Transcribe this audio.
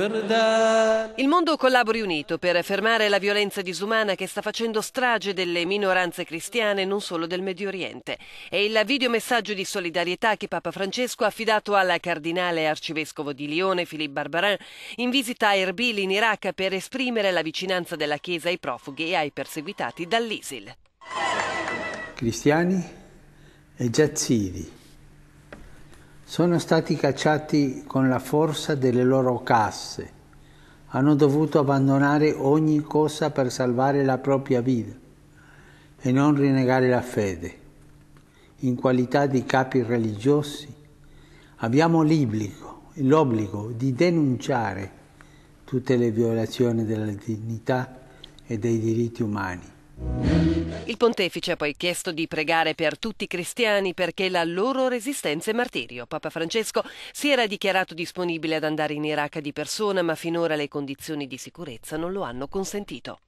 Il mondo collabori unito per fermare la violenza disumana che sta facendo strage delle minoranze cristiane non solo del Medio Oriente. È il videomessaggio di solidarietà che Papa Francesco ha affidato al cardinale arcivescovo di Lione Philippe Barbarin in visita a Erbil in Iraq per esprimere la vicinanza della Chiesa ai profughi e ai perseguitati dall'ISIL. Cristiani e Jazzidi sono stati cacciati con la forza delle loro casse. Hanno dovuto abbandonare ogni cosa per salvare la propria vita e non rinnegare la fede. In qualità di capi religiosi abbiamo l'obbligo di denunciare tutte le violazioni della dignità e dei diritti umani. Il pontefice ha poi chiesto di pregare per tutti i cristiani perché la loro resistenza è martirio. Papa Francesco si era dichiarato disponibile ad andare in Iraq di persona, ma finora le condizioni di sicurezza non lo hanno consentito.